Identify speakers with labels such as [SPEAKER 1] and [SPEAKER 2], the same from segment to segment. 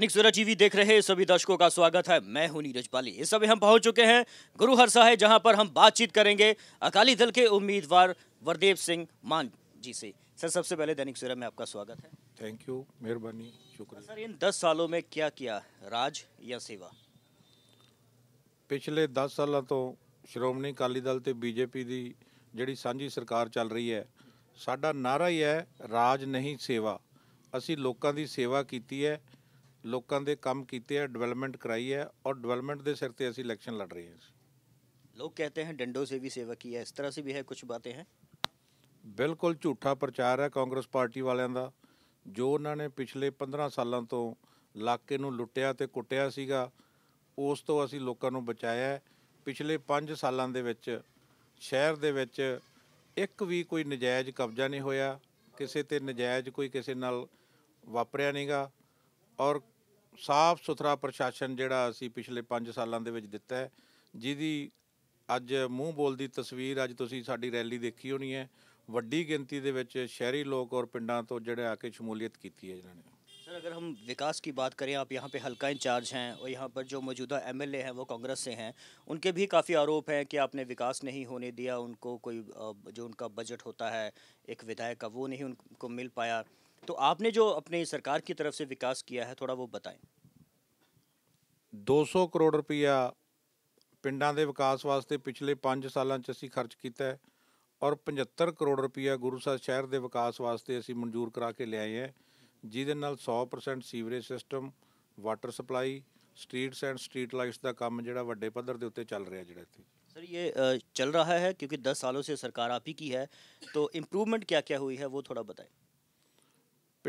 [SPEAKER 1] दैनिक सवेरा टीवी देख रहे सभी दर्शकों का स्वागत है मैं हूं नीरज बाली इस समय हम पहुंच चुके हैं गुरु हरसाहे जहां पर हम बातचीत करेंगे अकाली दल के उम्मीदवार वरदेव सिंह मान जी से सर सबसे पहले दैनिक सवेरा में आपका स्वागत है थैंक यू मेहरबानी शुक्रिया सर इन दस सालों में क्या किया राज या सेवा
[SPEAKER 2] ਪਿਛਲੇ 10 ਸਾਲਾਂ ਤੋਂ ਸ਼੍ਰੋਮਣੀ ਅਕਾਲੀ ਦਲ ਤੇ ਬੀਜੇਪੀ ਦੀ ਜਿਹੜੀ ਸਾਂਝੀ ਸਰਕਾਰ ਚੱਲ ਰਹੀ ਹੈ ਸਾਡਾ ਨਾਰਾ ਹੀ ਹੈ ਰਾਜ ਨਹੀਂ ਸੇਵਾ ਅਸੀਂ ਲੋਕਾਂ ਦੀ ਸੇਵਾ ਕੀਤੀ ਹੈ ਲੋਕਾਂ ਦੇ ਕੰਮ ਕੀਤੇ ਆ ਡਿਵੈਲਪਮੈਂਟ ਕਰਾਈ ਹੈ ਔਰ ਡਿਵੈਲਪਮੈਂਟ ਦੇ ਸਿਰ ਤੇ ਅਸੀਂ ਇਲੈਕਸ਼ਨ ਲੜ ਰਹੇ ਹਾਂ
[SPEAKER 1] ਲੋਕ ਕਹਤੇ ਹਨ ਡੰਡੋ ਸੇ ਵੀ ਸੇਵਾ ਕੀ ਹੈ ਇਸ ਤਰ੍ਹਾਂ ਸੇ ਵੀ ਹੈ ਕੁਝ ਬਾਤੇ ਹੈ
[SPEAKER 2] ਬਿਲਕੁਲ ਝੂਠਾ ਪ੍ਰਚਾਰ ਹੈ ਕਾਂਗਰਸ ਪਾਰਟੀ ਵਾਲਿਆਂ ਦਾ ਜੋ ਉਹਨਾਂ ਨੇ ਪਿਛਲੇ 15 ਸਾਲਾਂ ਤੋਂ ਇਲਾਕੇ ਨੂੰ ਲੁੱਟਿਆ ਤੇ ਕੁੱਟਿਆ ਸੀਗਾ ਉਸ ਤੋਂ ਅਸੀਂ ਲੋਕਾਂ ਨੂੰ ਬਚਾਇਆ ਪਿਛਲੇ 5 ਸਾਲਾਂ ਦੇ ਵਿੱਚ ਸ਼ਹਿਰ ਦੇ ਵਿੱਚ ਇੱਕ ਵੀ ਕੋਈ ਨਜਾਇਜ਼ ਕਬਜ਼ਾ ਨਹੀਂ ਹੋਇਆ ਕਿਸੇ ਤੇ ਨਜਾਇਜ਼ ਕੋਈ ਕਿਸੇ ਨਾਲ ਵਾਪਰਿਆ ਨਹੀਂਗਾ ਔਰ ਸਾਫ਼ ਸੁਥਰਾ ਪ੍ਰਸ਼ਾਸਨ ਜਿਹੜਾ ਅਸੀਂ ਪਿਛਲੇ 5 ਸਾਲਾਂ ਦੇ ਵਿੱਚ ਦਿੱਤਾ ਹੈ ਜਿਹਦੀ ਅੱਜ ਮੂੰਹ ਬੋਲਦੀ ਤਸਵੀਰ ਅੱਜ ਤੁਸੀਂ ਸਾਡੀ ਰੈਲੀ ਦੇਖੀ ਹੋਣੀ ਹੈ ਵੱਡੀ ਗਿਣਤੀ ਦੇ ਵਿੱਚ ਸ਼ਹਿਰੀ ਲੋਕ ਔਰ ਪਿੰਡਾਂ ਤੋਂ ਜਿਹੜੇ ਆ ਕੇ ਸ਼ਮੂਲੀਅਤ ਕੀਤੀ ਹੈ ਜਿਨ੍ਹਾਂ ਨੇ ਸਰ
[SPEAKER 1] ਅਗਰ ਹਮ ਵਿਕਾਸ ਕੀ ਬਾਤ ਕਰੇ ਆਪ ਯਹਾਂ ਪੇ ਹਲਕਾ ਇੰਚਾਰਜ ਹੈ ਔਰ ਯਹਾਂ ਪਰ ਜੋ ਮੌਜੂਦਾ ਐਮਐਲਏ ਹੈ ਉਹ ਕਾਂਗਰਸ ਸੇ ਹੈ ਉਨਕੇ ਵੀ ਕਾਫੀ ਆਰੋਪ ਹੈ ਕਿ ਆਪਨੇ ਵਿਕਾਸ ਨਹੀਂ ਹੋਣੇ ਦਿਆ ਉਨਕੋ ਕੋਈ ਜੋ ਉਨਕਾ ਬਜਟ ਹੋਤਾ ਹੈ ਇੱਕ ਵਿਧਾਇਕ ਕਾ ਵੋ ਨਹੀਂ ਉਨਕੋ ਮਿਲ ਪਾਇਆ तो आपने जो अपने सरकार की तरफ से
[SPEAKER 2] विकास किया है थोड़ा वो बताएं 200 ਕਰੋੜ ਰੁਪਇਆ ਪਿੰਡਾਂ ਦੇ ਵਿਕਾਸ ਵਾਸਤੇ ਪਿਛਲੇ 5 ਸਾਲਾਂ 'ਚ ਅਸੀਂ ਖਰਚ ਕੀਤਾ ਹੈ ਔਰ 75 ਕਰੋੜ ਰੁਪਇਆ ਗੁਰੂਸਰ ਸ਼ਹਿਰ ਦੇ ਵਿਕਾਸ ਵਾਸਤੇ ਅਸੀਂ ਮਨਜ਼ੂਰ ਕਰਾ ਕੇ ਲਿਆਏ ਹੈ ਜਿਹਦੇ ਨਾਲ 100% sewerage system water supply streets and street lights ਦਾ ਕੰਮ ਜਿਹੜਾ ਵੱਡੇ ਪੱਧਰ ਦੇ ਉੱਤੇ ਚੱਲ ਰਿਹਾ ਜਿਹੜਾ ਇੱਥੇ सर ये चल रहा है क्योंकि 10 ਸਾਲੋਂ ਸੇ ਸਰਕਾਰ ਆਪੀ ਕੀ ਹੈ ਤੋ ਇੰਪਰੂਵਮੈਂਟ इम्प्रूवमेंट क्या ਹੋਈ ਹੈ ਉਹ ਥੋੜਾ थोड़ा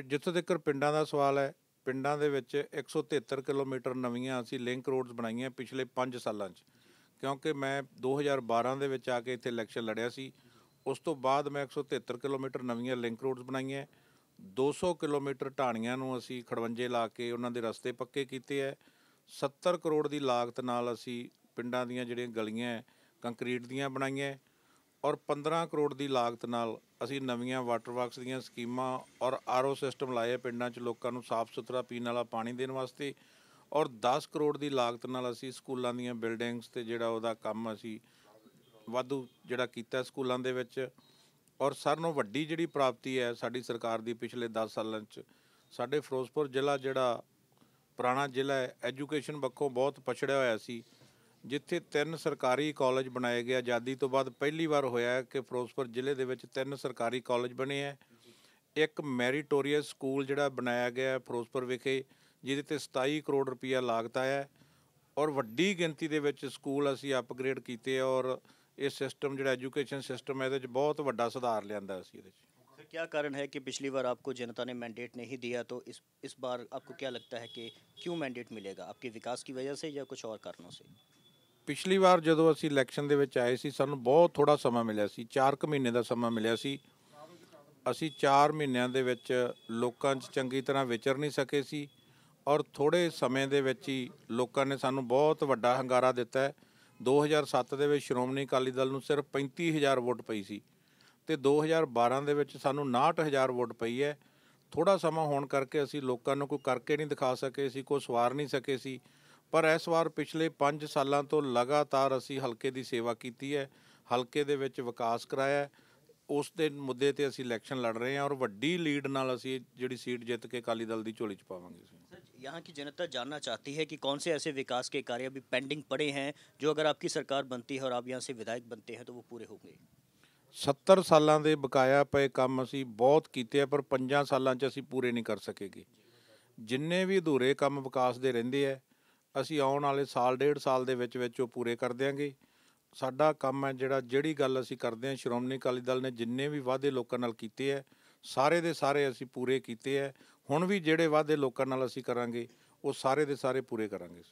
[SPEAKER 2] ਜਿੱਥੋਂ ਤੱਕ ਪਿੰਡਾਂ ਦਾ ਸਵਾਲ ਹੈ ਪਿੰਡਾਂ ਦੇ ਵਿੱਚ 173 ਕਿਲੋਮੀਟਰ ਨਵੀਆਂ ਅਸੀਂ ਲਿੰਕ ਰੋਡਸ ਬਣਾਈਆਂ ਪਿਛਲੇ 5 ਸਾਲਾਂ 'ਚ ਕਿਉਂਕਿ ਮੈਂ 2012 ਦੇ ਵਿੱਚ ਆ ਕੇ ਇੱਥੇ ਇਲੈਕਸ਼ਨ ਲੜਿਆ ਸੀ ਉਸ ਤੋਂ ਬਾਅਦ ਮੈਂ 173 ਕਿਲੋਮੀਟਰ ਨਵੀਆਂ ਲਿੰਕ ਰੋਡਸ ਬਣਾਈਆਂ 200 ਕਿਲੋਮੀਟਰ ਢਾਣੀਆਂ ਨੂੰ ਅਸੀਂ ਖੜਵੰਜੇ ਲਾ ਕੇ ਉਹਨਾਂ ਦੇ ਰਸਤੇ ਪੱਕੇ ਕੀਤੇ ਐ 70 ਕਰੋੜ ਦੀ ਲਾਗਤ ਨਾਲ ਅਸੀਂ ਪਿੰਡਾਂ ਦੀਆਂ ਜਿਹੜੀਆਂ ਗਲੀਆਂ ਕੰਕਰੀਟ ਦੀਆਂ ਬਣਾਈਆਂ ਔਰ 15 ਕਰੋੜ ਦੀ ਲਾਗਤ ਨਾਲ ਅਸੀਂ ਨਵੀਆਂ ਵਾਟਰ ਵਰਕਸ ਦੀਆਂ ਸਕੀਮਾਂ ਔਰ ਆਰਓ ਸਿਸਟਮ ਲਾਏ ਪਿੰਡਾਂ 'ਚ ਲੋਕਾਂ ਨੂੰ ਸਾਫ਼ ਸੁਥਰਾ ਪੀਣ ਵਾਲਾ ਪਾਣੀ ਦੇਣ ਵਾਸਤੇ ਔਰ 10 ਕਰੋੜ ਦੀ ਲਾਗਤ ਨਾਲ ਅਸੀਂ ਸਕੂਲਾਂ ਦੀਆਂ ਬਿਲਡਿੰਗਸ ਤੇ ਜਿਹੜਾ ਉਹਦਾ ਕੰਮ ਅਸੀਂ ਵਾਧੂ ਜਿਹੜਾ ਕੀਤਾ ਸਕੂਲਾਂ ਦੇ ਵਿੱਚ ਔਰ ਸਰ ਨੂੰ ਵੱਡੀ ਜਿਹੜੀ ਪ੍ਰਾਪਤੀ ਹੈ ਸਾਡੀ ਸਰਕਾਰ ਦੀ ਪਿਛਲੇ 10 ਸਾਲਾਂ 'ਚ ਸਾਡੇ ਫਿਰੋਜ਼ਪੁਰ ਜ਼ਿਲ੍ਹਾ ਜਿਹੜਾ ਪੁਰਾਣਾ ਜ਼ਿਲ੍ਹਾ ਹੈ ਐਜੂਕੇਸ਼ਨ ਵੱਖੋਂ ਬਹੁਤ ਪਛੜਿਆ ਹੋਇਆ ਸੀ ਜਿੱਥੇ ਤਿੰਨ ਸਰਕਾਰੀ ਕਾਲਜ ਬਣਾਏ ਗਏ ਆਜ਼ਾਦੀ ਤੋਂ ਬਾਅਦ ਪਹਿਲੀ ਵਾਰ ਹੋਇਆ ਕਿ ਫਿਰੋਜ਼ਪੁਰ ਜ਼ਿਲ੍ਹੇ ਦੇ ਵਿੱਚ ਤਿੰਨ ਸਰਕਾਰੀ ਕਾਲਜ ਬਣੇ ਆ ਇੱਕ ਮੈਰੀਟੋਰੀਅਸ ਸਕੂਲ ਜਿਹੜਾ ਬਣਾਇਆ ਗਿਆ ਫਿਰੋਜ਼ਪੁਰ ਵਿਖੇ ਜਿਹਦੇ ਤੇ 27 ਕਰੋੜ ਰੁਪਇਆ ਲਾਗਤ ਆਇਆ ਔਰ ਵੱਡੀ ਗਿਣਤੀ ਦੇ ਵਿੱਚ ਸਕੂਲ ਅਸੀਂ ਅਪਗ੍ਰੇਡ ਕੀਤੇ ਔਰ ਇਹ ਸਿਸਟਮ ਜਿਹੜਾ ਐਜੂਕੇਸ਼ਨ ਸਿਸਟਮ ਹੈ ਇਹਦੇ ਵਿੱਚ ਬਹੁਤ ਵੱਡਾ ਸੁਧਾਰ ਲਿਆਂਦਾ ਅਸੀਂ ਇਹਦੇ
[SPEAKER 1] ਵਿੱਚ ਕਿਆ ਕਾਰਨ ਹੈ ਕਿ ਪਿਛਲੀ ਵਾਰ ਆਪਕੋ ਜਨਤਾ ਨੇ ਮੈਂਡੇਟ ਨਹੀਂ ਦਿਆ ਤਾਂ ਇਸ ਇਸ ਬਾਰ ਆਪਕੋ ਕੀ ਲੱਗਦਾ ਹੈ ਕਿ ਕਿਉਂ ਮੈਂਡੇਟ ਮਿਲੇਗਾ ਆਪਕੇ ਵਿਕਾਸ ਕੀ ਵਜ੍ਹਾ ਸੇ ਜਾਂ ਕੁਝ ਹੋਰ ਕਾਰਨੋਂ ਸੇ
[SPEAKER 2] ਪਿਛਲੀ ਵਾਰ ਜਦੋਂ ਅਸੀਂ ਇਲੈਕਸ਼ਨ ਦੇ ਵਿੱਚ ਆਏ ਸੀ ਸਾਨੂੰ ਬਹੁਤ ਥੋੜਾ ਸਮਾਂ ਮਿਲਿਆ ਸੀ 4 ਮਹੀਨੇ ਦਾ ਸਮਾਂ ਮਿਲਿਆ ਸੀ ਅਸੀਂ 4 ਮਹੀਨਿਆਂ ਦੇ ਵਿੱਚ ਲੋਕਾਂ 'ਚ ਚੰਗੀ ਤਰ੍ਹਾਂ ਵਿਚਰ ਨਹੀਂ ਸਕੇ ਸੀ ਔਰ ਥੋੜੇ ਸਮੇਂ ਦੇ ਵਿੱਚ ਹੀ ਲੋਕਾਂ ਨੇ ਸਾਨੂੰ ਬਹੁਤ ਵੱਡਾ ਹੰਗਾਰਾ ਦਿੱਤਾ 2007 ਦੇ ਵਿੱਚ ਸ਼੍ਰੋਮਣੀ ਅਕਾਲੀ ਦਲ ਨੂੰ ਸਿਰਫ 35000 ਵੋਟ ਪਈ ਸੀ ਤੇ 2012 ਦੇ ਵਿੱਚ ਸਾਨੂੰ 69000 ਵੋਟ ਪਈ ਹੈ ਥੋੜਾ ਸਮਾਂ ਹੋਣ ਕਰਕੇ ਅਸੀਂ ਲੋਕਾਂ ਨੂੰ ਕੋਈ ਕਰਕੇ ਨਹੀਂ ਦਿਖਾ ਸਕੇ ਸੀ ਕੋਈ ਸਵਾਰ ਨਹੀਂ ਸਕੇ ਸੀ ਪਰ ਇਸ ਵਾਰ ਪਿਛਲੇ 5 ਸਾਲਾਂ ਤੋਂ ਲਗਾਤਾਰ ਅਸੀਂ ਹਲਕੇ ਦੀ ਸੇਵਾ ਕੀਤੀ ਹੈ ਹਲਕੇ ਦੇ ਵਿੱਚ ਵਿਕਾਸ ਕਰਾਇਆ ਉਸ ਦੇ ਮੁੱਦੇ ਤੇ ਅਸੀਂ ਇਲੈਕਸ਼ਨ ਲੜ ਰਹੇ ਹਾਂ ਔਰ ਵੱਡੀ ਲੀਡ ਨਾਲ ਅਸੀਂ ਜਿਹੜੀ ਸੀਟ ਜਿੱਤ ਕੇ ਕਾਲੀ ਦਲ ਦੀ ਝੋਲੀ ਚ ਪਾਵਾਂਗੇ ਸਰ
[SPEAKER 1] ਯਹਾਂ ਕੀ ਜਨਤਾ ਜਾਨਣਾ ਚਾਹਤੀ ਹੈ ਕਿ ਕੌਨ ਸੇ ਐਸੇ ਵਿਕਾਸ ਕੇ ਕਾਰਜ ਅਭੀ ਪੈਂਡਿੰਗ ਪੜੇ ਹੈ ਜੋ ਅਗਰ ਆਪਕੀ ਸਰਕਾਰ ਬਣਤੀ ਹੈ ਔਰ ਆਪ ਯਹਾਂ ਸੇ ਵਿਧਾਇਕ ਬਣਤੇ ਹੈ ਤੋ ਵੋ ਪੂਰੇ ਹੋਗੇ
[SPEAKER 2] 70 ਸਾਲਾਂ ਦੇ ਬਕਾਇਆ ਪਏ ਕੰਮ ਅਸੀਂ ਬਹੁਤ ਕੀਤੇ ਆ ਪਰ 5 ਸਾਲਾਂ 'ਚ ਅਸੀਂ ਪੂਰੇ ਨਹੀਂ ਕਰ ਸਕੇਗੇ ਜਿੰਨੇ ਵੀ ਅਧੂਰੇ ਕੰਮ ਵਿਕਾਸ ਦੇ ਰਹਿੰਦੇ ਆ ਅਸੀਂ ਆਉਣ ਵਾਲੇ ਸਾਲ ਡੇਢ ਸਾਲ ਦੇ ਵਿੱਚ ਵਿੱਚ ਉਹ ਪੂਰੇ ਕਰ ਦਿਆਂਗੇ ਸਾਡਾ ਕੰਮ ਹੈ ਜਿਹੜਾ ਜਿਹੜੀ ਗੱਲ ਅਸੀਂ ਕਰਦੇ ਹਾਂ ਸ਼੍ਰੋਮਣੀ ਅਕਾਲੀ ਦਲ ਨੇ ਜਿੰਨੇ ਵੀ ਵਾਅਦੇ ਲੋਕਾਂ ਨਾਲ ਕੀਤੇ ਐ ਸਾਰੇ ਦੇ ਸਾਰੇ ਅਸੀਂ ਪੂਰੇ ਕੀਤੇ ਐ ਹੁਣ ਵੀ ਜਿਹੜੇ ਵਾਅਦੇ ਲੋਕਾਂ ਨਾਲ ਅਸੀਂ ਕਰਾਂਗੇ ਉਹ ਸਾਰੇ ਦੇ ਸਾਰੇ ਪੂਰੇ ਕਰਾਂਗੇ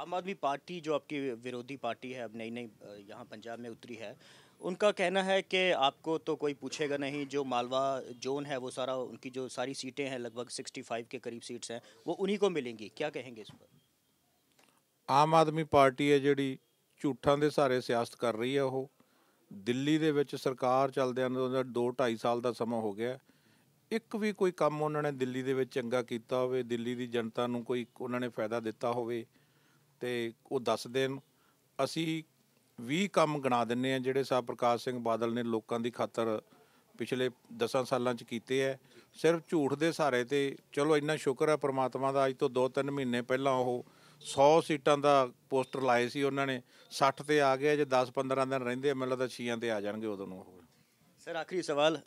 [SPEAKER 1] ਆਮ ਆਦਮੀ ਪਾਰਟੀ ਜੋ ਆਪਕੀ ਵਿਰੋਧੀ ਪਾਰਟੀ ਹੈ ਅਬ ਨਹੀਂ ਨਹੀਂ ਯਹਾਂ ਪੰਜਾਬ ਮੇ ਉਤਰੀ ਹੈ ਉਨਕਾ ਕਹਿਣਾ ਹੈ ਕਿ ਆਪਕੋ ਤੋ ਕੋਈ ਪੁੱਛੇਗਾ ਨਹੀਂ ਜੋ ਮਾਲਵਾ ਜ਼ੋਨ ਹੈ ਉਹ ਸਾਰਾ ਉਨਕੀ ਜੋ ਸਾਰੀ ਸੀਟੇ ਹੈ ਲਗਭਗ 65 ਕੇ ਕਰੀਬ ਸੀਟਸ ਹੈ ਉਹ ਉਨਹੀ ਕੋ ਮਿਲेंगी ਕੀ कहेंगे ਇਸ ਪਰ
[SPEAKER 2] ਆਮ ਆਦਮੀ ਪਾਰਟੀ ਹੈ ਜਿਹੜੀ ਝੂਠਾਂ ਦੇ ਸਾਰੇ ਸਿਆਸਤ ਕਰ ਰਹੀ ਹੈ ਉਹ ਦਿੱਲੀ ਦੇ ਵਿੱਚ ਸਰਕਾਰ ਚੱਲਦਿਆਂ ਨੂੰ ਦੋ 2 2.5 ਸਾਲ ਦਾ ਸਮਾਂ ਹੋ ਗਿਆ ਇੱਕ ਵੀ ਕੋਈ ਕੰਮ ਉਹਨਾਂ ਨੇ ਦਿੱਲੀ ਦੇ ਵਿੱਚ ਚੰਗਾ ਕੀਤਾ ਹੋਵੇ ਦਿੱਲੀ ਦੀ ਜਨਤਾ ਨੂੰ ਕੋਈ ਉਹਨਾਂ ਨੇ ਫਾਇਦਾ ਦਿੱਤਾ ਹੋਵੇ ਤੇ ਉਹ ਦੱਸ ਦੇਣ ਅਸੀਂ 20 ਕੰਮ ਗਿਣਾ ਦਿੰਨੇ ਆ ਜਿਹੜੇ ਸਾਹ ਪ੍ਰਕਾਸ਼ ਸਿੰਘ ਬਾਦਲ ਨੇ ਲੋਕਾਂ ਦੀ ਖਾਤਰ ਪਿਛਲੇ 10 ਸਾਲਾਂ ਚ ਕੀਤੇ ਐ ਸਿਰਫ ਝੂਠ ਦੇ ਸਾਰੇ ਤੇ ਚਲੋ ਇੰਨਾ ਸ਼ੁਕਰ ਹੈ ਪ੍ਰਮਾਤਮਾ ਦਾ ਅੱਜ ਤੋਂ 2-3 ਮਹੀਨੇ ਪਹਿਲਾਂ ਉਹ 100 ਸੀਟਾਂ ਦਾ ਪੋਸਟਰ ਲਾਏ ਸੀ ਉਹਨਾਂ ਨੇ 60 ਤੇ ਆ ਗਏ ਜੇ 10-15 ਦਿਨ ਰਹਿੰਦੇ ਮੈਨੂੰ ਲੱਗਦਾ ਛੀਆਂ ਤੇ ਆ ਜਾਣਗੇ ਉਦੋਂ ਨੂੰ ਉਹ
[SPEAKER 1] ਆਖਰੀ ਸਵਾਲ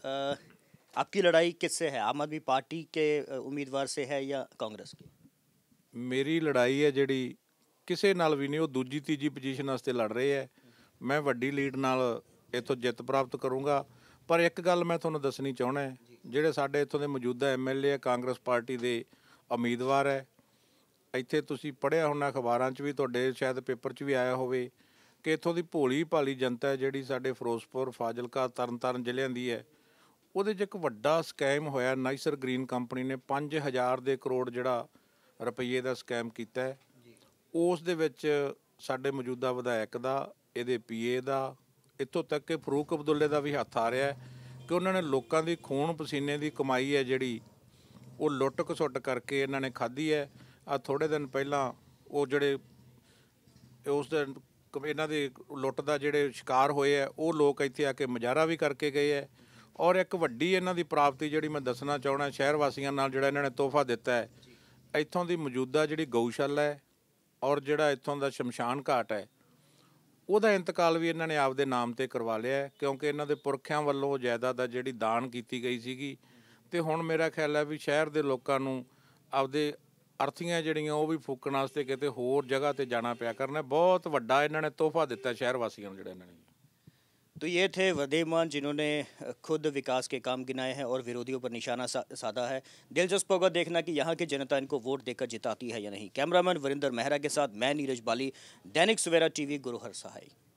[SPEAKER 1] ਆਪਕੀ ਲੜਾਈ ਕਿਸ ਸੇ ਹੈ ਆਮ ਆਦਮੀ ਪਾਰਟੀ ਕੇ ਉਮੀਦਵਾਰ ਸੇ ਹੈ ਜਾਂ
[SPEAKER 2] ਕਾਂਗਰਸ ਕੇ ਮੇਰੀ ਲੜਾਈ ਹੈ ਜਿਹੜੀ ਕਿਸੇ ਨਾਲ ਵੀ ਨਹੀਂ ਉਹ ਦੂਜੀ ਤੀਜੀ ਪੋਜੀਸ਼ਨ ਵਾਸਤੇ ਲੜ ਰਹੇ ਹੈ ਮੈਂ ਵੱਡੀ ਲੀਡ ਨਾਲ ਇਥੋਂ ਜਿੱਤ ਪ੍ਰਾਪਤ ਕਰੂੰਗਾ ਪਰ ਇੱਕ ਗੱਲ ਮੈਂ ਤੁਹਾਨੂੰ ਦੱਸਣੀ ਚਾਹਣਾ ਜਿਹੜੇ ਸਾਡੇ ਇਥੋਂ ਦੇ ਮੌਜੂਦਾ ਐਮਐਲਏ ਕਾਂਗਰਸ ਪਾਰਟੀ ਦੇ ਉਮੀਦਵਾਰ ਹੈ ਇੱਥੇ ਤੁਸੀਂ ਪੜਿਆ ਹੋਣਾ ਅਖਬਾਰਾਂ 'ਚ ਵੀ ਤੁਹਾਡੇ ਸ਼ਾਇਦ ਪੇਪਰ 'ਚ ਵੀ ਆਇਆ ਹੋਵੇ ਕਿ ਇਥੋਂ ਦੀ ਭੋਲੀ ਭਾਲੀ ਜਨਤਾ ਜਿਹੜੀ ਸਾਡੇ ਫਿਰੋਜ਼ਪੁਰ ਫਾਜ਼ਿਲਕਾ ਤਰਨਤਾਰਨ ਜ਼ਿਲ੍ਹਿਆਂ ਦੀ ਹੈ ਉਹਦੇ 'ਚ ਇੱਕ ਵੱਡਾ ਸਕੈਮ ਹੋਇਆ ਨਾਈਸਰ ਗ੍ਰੀਨ ਕੰਪਨੀ ਨੇ 5000 ਦੇ ਕਰੋੜ ਜਿਹੜਾ ਰੁਪਏ ਦਾ ਸਕੈਮ ਕੀਤਾ ਹੈ ਉਸ ਦੇ ਵਿੱਚ ਸਾਡੇ ਮੌਜੂਦਾ ਵਿਧਾਇਕ ਦਾ ਇਹਦੇ ਪੀਏ ਦਾ ਇੱਥੋਂ ਤੱਕ ਕਿ ਫਰੂਕ ਅਬਦੁੱਲੇ ਦਾ ਵੀ ਹੱਥ ਆ ਰਿਹਾ ਹੈ ਕਿ ਉਹਨਾਂ ਨੇ ਲੋਕਾਂ ਦੀ ਖੂਨ ਪਸੀਨੇ ਦੀ ਕਮਾਈ ਹੈ ਜਿਹੜੀ ਉਹ ਲੁੱਟ ਖਸੁੱਟ ਕਰਕੇ ਇਹਨਾਂ ਨੇ ਖਾਧੀ ਹੈ ਆ ਥੋੜੇ ਦਿਨ ਪਹਿਲਾਂ ਉਹ ਜਿਹੜੇ ਉਸ ਦੇ ਇਹਨਾਂ ਦੇ ਲੁੱਟ ਦਾ ਜਿਹੜੇ ਸ਼ਿਕਾਰ ਹੋਏ ਆ ਉਹ ਲੋਕ ਇੱਥੇ ਆ ਕੇ ਮਜ਼ਾਰਾ ਵੀ ਕਰਕੇ ਗਏ ਆ ਔਰ ਇੱਕ ਵੱਡੀ ਇਹਨਾਂ ਦੀ ਪ੍ਰਾਪਤੀ ਜਿਹੜੀ ਮੈਂ ਦੱਸਣਾ ਚਾਹਣਾ ਸ਼ਹਿਰ ਵਾਸੀਆਂ ਨਾਲ ਜਿਹੜਾ ਇਹਨਾਂ ਨੇ ਤੋਹਫਾ ਦਿੱਤਾ ਹੈ ਇੱਥੋਂ ਦੀ ਮੌਜੂਦਾ ਜਿਹੜੀ ਗਊਸ਼ਾਲਾ ਹੈ ਔਰ ਜਿਹੜਾ ਇੱਥੋਂ ਦਾ ਸ਼ਮਸ਼ਾਨ ਘਾਟ ਹੈ ਉਹਦਾ ਇੰਤਕਾਲ ਵੀ ਇਹਨਾਂ ਨੇ ਆਪਦੇ ਨਾਮ ਤੇ ਕਰਵਾ ਲਿਆ ਕਿਉਂਕਿ ਇਹਨਾਂ ਦੇ ਪੁਰਖਿਆਂ ਵੱਲੋਂ ਜਾਇਦਾਦ ਦਾ ਜਿਹੜੀ ਦਾਨ ਕੀਤੀ ਗਈ ਸੀਗੀ ਤੇ ਹੁਣ ਮੇਰਾ ਖਿਆਲ ਹੈ ਵੀ ਸ਼ਹਿਰ ਦੇ ਲੋਕਾਂ ਨੂੰ ਆਪਦੇ ਅਰਥੀਆਂ ਜਿਹੜੀਆਂ ਉਹ ਵੀ ਫੂਕਣ ਵਾਸਤੇ ਕਿਤੇ ਹੋਰ ਜਗ੍ਹਾ ਤੇ ਜਾਣਾ ਪਿਆ ਕਰਨਾ ਬਹੁਤ ਵੱਡਾ ਇਹਨਾਂ ਨੇ ਤੋਹਫਾ ਦਿੱਤਾ ਸ਼ਹਿਰ ਵਾਸੀਆਂ ਨੂੰ ਜਿਹੜਾ ਇਹਨਾਂ ਨੇ तो ये थे वदेमान जिन्होंने खुद
[SPEAKER 1] विकास के काम गिनाए हैं और विरोधियों पर निशाना सा, साधा है दिलचस्प होगा देखना कि यहाँ की जनता इनको वोट देकर जिताती है या नहीं कैमरामैन वरिंदर मेहरा के साथ मैं नीरज बाली दैनिक सवेरा टीवी गुरुहर सहाय